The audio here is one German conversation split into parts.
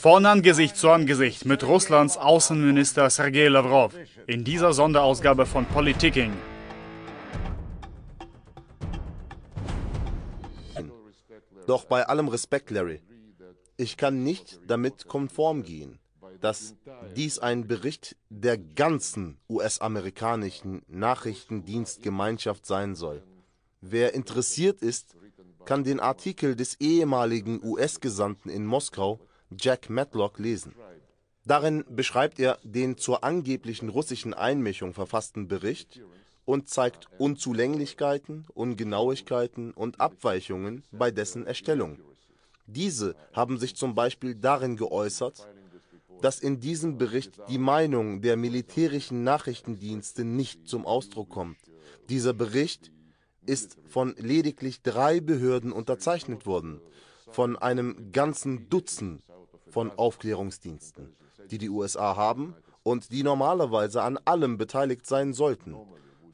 Von Angesicht zu Angesicht mit Russlands Außenminister Sergei Lavrov in dieser Sonderausgabe von Politiking. Doch bei allem Respekt, Larry, ich kann nicht damit konform gehen, dass dies ein Bericht der ganzen US-amerikanischen Nachrichtendienstgemeinschaft sein soll. Wer interessiert ist, kann den Artikel des ehemaligen US-Gesandten in Moskau, Jack Matlock, lesen. Darin beschreibt er den zur angeblichen russischen Einmischung verfassten Bericht und zeigt Unzulänglichkeiten, Ungenauigkeiten und Abweichungen bei dessen Erstellung. Diese haben sich zum Beispiel darin geäußert, dass in diesem Bericht die Meinung der militärischen Nachrichtendienste nicht zum Ausdruck kommt. Dieser Bericht ist von lediglich drei Behörden unterzeichnet worden, von einem ganzen Dutzend von Aufklärungsdiensten, die die USA haben und die normalerweise an allem beteiligt sein sollten,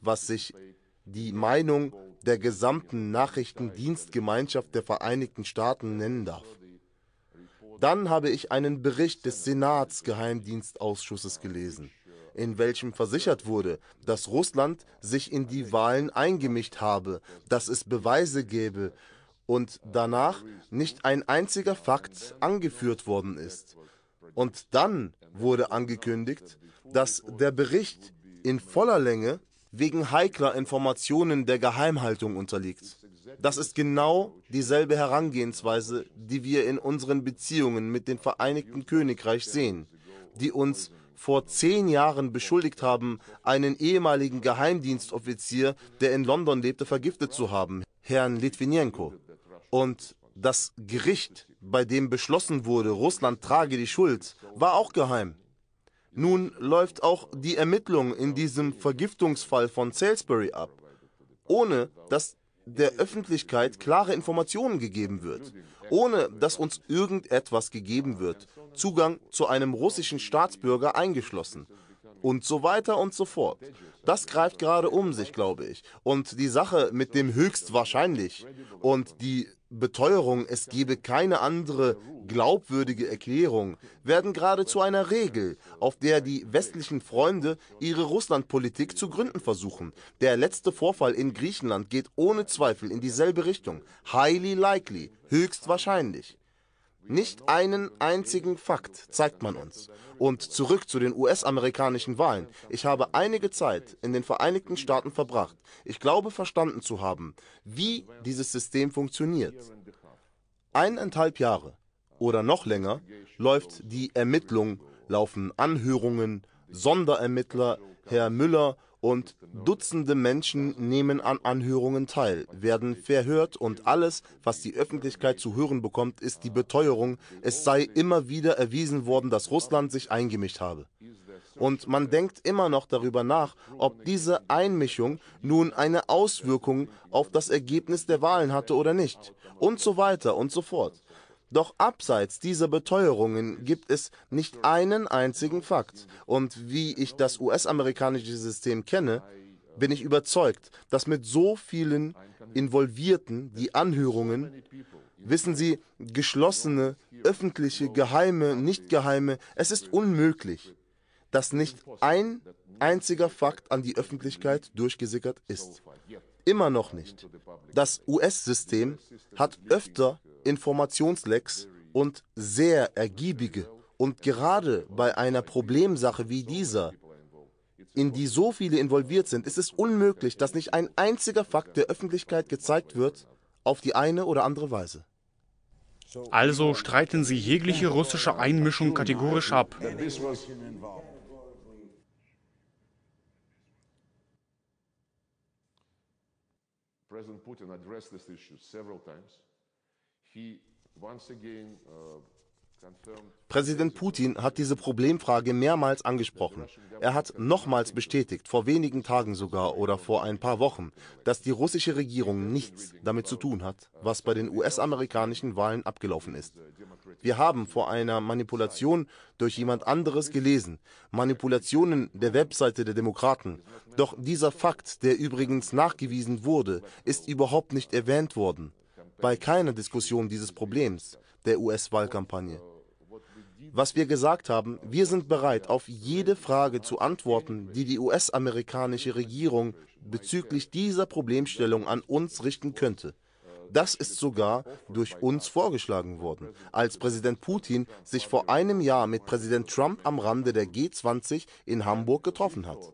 was sich die Meinung der gesamten Nachrichtendienstgemeinschaft der Vereinigten Staaten nennen darf. Dann habe ich einen Bericht des Senatsgeheimdienstausschusses gelesen in welchem versichert wurde, dass Russland sich in die Wahlen eingemischt habe, dass es Beweise gäbe und danach nicht ein einziger Fakt angeführt worden ist. Und dann wurde angekündigt, dass der Bericht in voller Länge wegen heikler Informationen der Geheimhaltung unterliegt. Das ist genau dieselbe Herangehensweise, die wir in unseren Beziehungen mit dem Vereinigten Königreich sehen, die uns vor zehn Jahren beschuldigt haben, einen ehemaligen Geheimdienstoffizier, der in London lebte, vergiftet zu haben, Herrn Litvinenko. Und das Gericht, bei dem beschlossen wurde, Russland trage die Schuld, war auch geheim. Nun läuft auch die Ermittlung in diesem Vergiftungsfall von Salisbury ab, ohne dass der Öffentlichkeit klare Informationen gegeben wird, ohne dass uns irgendetwas gegeben wird, Zugang zu einem russischen Staatsbürger eingeschlossen und so weiter und so fort. Das greift gerade um sich, glaube ich. Und die Sache mit dem höchstwahrscheinlich und die Beteuerung, es gebe keine andere glaubwürdige Erklärung, werden gerade zu einer Regel, auf der die westlichen Freunde ihre Russlandpolitik zu gründen versuchen. Der letzte Vorfall in Griechenland geht ohne Zweifel in dieselbe Richtung. Highly likely, höchstwahrscheinlich. Nicht einen einzigen Fakt zeigt man uns. Und zurück zu den US-amerikanischen Wahlen. Ich habe einige Zeit in den Vereinigten Staaten verbracht. Ich glaube verstanden zu haben, wie dieses System funktioniert. Eineinhalb Jahre oder noch länger läuft die Ermittlung, laufen Anhörungen, Sonderermittler, Herr Müller und genau. Dutzende Menschen nehmen an Anhörungen teil, werden verhört und alles, was die Öffentlichkeit zu hören bekommt, ist die Beteuerung, es sei immer wieder erwiesen worden, dass Russland sich eingemischt habe. Und man denkt immer noch darüber nach, ob diese Einmischung nun eine Auswirkung auf das Ergebnis der Wahlen hatte oder nicht. Und so weiter und so fort. Doch abseits dieser Beteuerungen gibt es nicht einen einzigen Fakt. Und wie ich das US-amerikanische System kenne, bin ich überzeugt, dass mit so vielen Involvierten die Anhörungen, wissen Sie, geschlossene, öffentliche, geheime, nicht geheime, es ist unmöglich, dass nicht ein einziger Fakt an die Öffentlichkeit durchgesickert ist. Immer noch nicht. Das US-System hat öfter Informationslecks und sehr ergiebige und gerade bei einer Problemsache wie dieser, in die so viele involviert sind, ist es unmöglich, dass nicht ein einziger Fakt der Öffentlichkeit gezeigt wird, auf die eine oder andere Weise. Also streiten Sie jegliche russische Einmischung kategorisch ab. President Putin addressed this issue several times. Uh, Präsident Putin hat diese Problemfrage mehrmals angesprochen. Er hat nochmals bestätigt, vor wenigen Tagen sogar oder vor ein paar Wochen, dass die russische Regierung nichts damit zu tun hat, was bei den US-amerikanischen Wahlen abgelaufen ist. Wir haben vor einer Manipulation durch jemand anderes gelesen, Manipulationen der Webseite der Demokraten. Doch dieser Fakt, der übrigens nachgewiesen wurde, ist überhaupt nicht erwähnt worden bei keiner Diskussion dieses Problems der US-Wahlkampagne. Was wir gesagt haben, wir sind bereit, auf jede Frage zu antworten, die die US-amerikanische Regierung bezüglich dieser Problemstellung an uns richten könnte. Das ist sogar durch uns vorgeschlagen worden, als Präsident Putin sich vor einem Jahr mit Präsident Trump am Rande der G20 in Hamburg getroffen hat.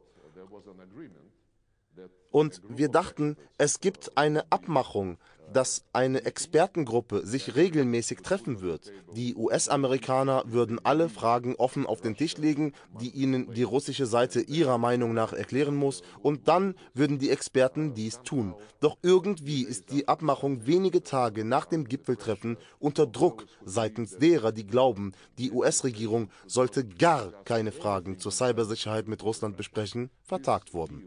Und wir dachten, es gibt eine Abmachung, dass eine Expertengruppe sich regelmäßig treffen wird. Die US-Amerikaner würden alle Fragen offen auf den Tisch legen, die ihnen die russische Seite ihrer Meinung nach erklären muss, und dann würden die Experten dies tun. Doch irgendwie ist die Abmachung wenige Tage nach dem Gipfeltreffen unter Druck seitens derer, die glauben, die US-Regierung sollte gar keine Fragen zur Cybersicherheit mit Russland besprechen, vertagt worden.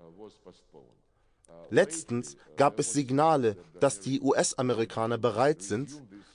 Äh, Letztens gab es Signale, dass die US-Amerikaner bereit sind,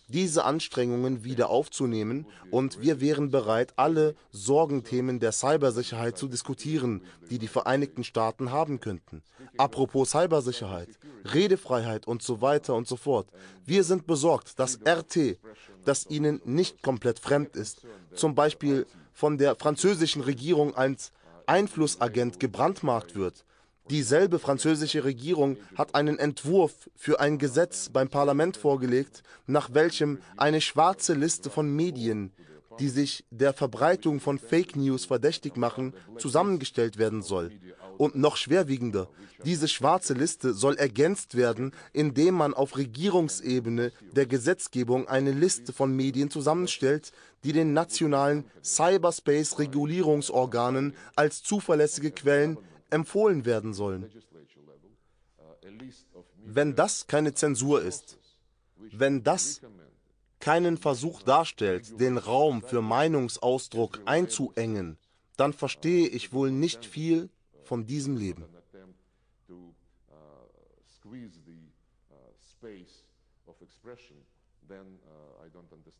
diese Anstrengungen wieder aufzunehmen und wir wären bereit, alle Sorgenthemen der Cybersicherheit zu diskutieren, die die Vereinigten Staaten haben könnten. Apropos Cybersicherheit, Redefreiheit und so weiter und so fort. Wir sind besorgt, dass RT, das ihnen nicht komplett fremd ist, zum Beispiel von der französischen Regierung als Einflussagent gebrandmarkt wird. Dieselbe französische Regierung hat einen Entwurf für ein Gesetz beim Parlament vorgelegt, nach welchem eine schwarze Liste von Medien, die sich der Verbreitung von Fake News verdächtig machen, zusammengestellt werden soll. Und noch schwerwiegender, diese schwarze Liste soll ergänzt werden, indem man auf Regierungsebene der Gesetzgebung eine Liste von Medien zusammenstellt, die den nationalen Cyberspace-Regulierungsorganen als zuverlässige Quellen empfohlen werden sollen. Wenn das keine Zensur ist, wenn das keinen Versuch darstellt, den Raum für Meinungsausdruck einzuengen, dann verstehe ich wohl nicht viel von diesem Leben. then uh, I don't understand